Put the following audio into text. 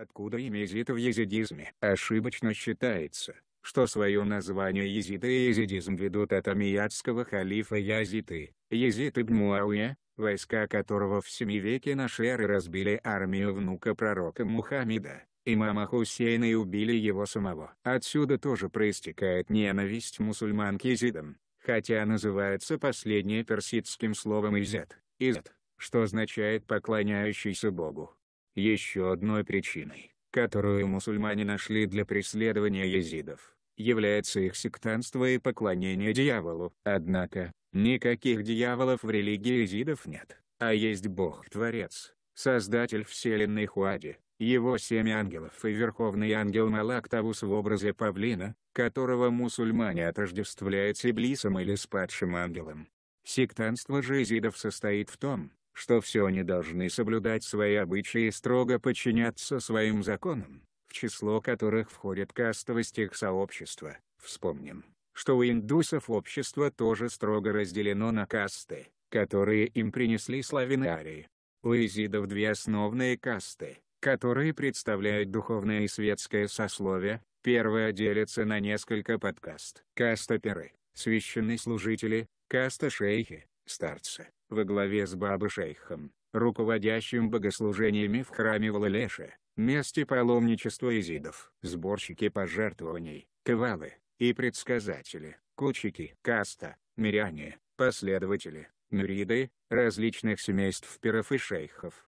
откуда имя езид в езидизме. Ошибочно считается, что свое название езиды и езидизм ведут от амиятского халифа Язиты, Язид ибн Муауя, войска которого в семи веке нашей эры разбили армию внука пророка Мухаммеда, имама Хусейна и убили его самого. Отсюда тоже проистекает ненависть мусульман к езидам, хотя называется последнее персидским словом «изет», «изет», что означает «поклоняющийся Богу». Еще одной причиной, которую мусульмане нашли для преследования езидов, является их сектантство и поклонение дьяволу. Однако, никаких дьяволов в религии езидов нет, а есть Бог-творец, создатель вселенной Хуади, его семь ангелов и верховный ангел Малактавус в образе павлина, которого мусульмане отождествляют с Иблисом или с падшим ангелом. Сектантство же изидов состоит в том, что все они должны соблюдать свои обычаи и строго подчиняться своим законам, в число которых входит кастовость их сообщества. Вспомним, что у индусов общество тоже строго разделено на касты, которые им принесли славяны У изидов две основные касты, которые представляют духовное и светское сословие, первая делится на несколько подкаст. Каста перы, священные служители, каста шейхи, старца, во главе с Бабы-Шейхом, руководящим богослужениями в храме Валалеша, месте паломничества изидов. Сборщики пожертвований, квалы, и предсказатели, кучики, каста, миряне, последователи, мюриды, различных семейств пиров и шейхов,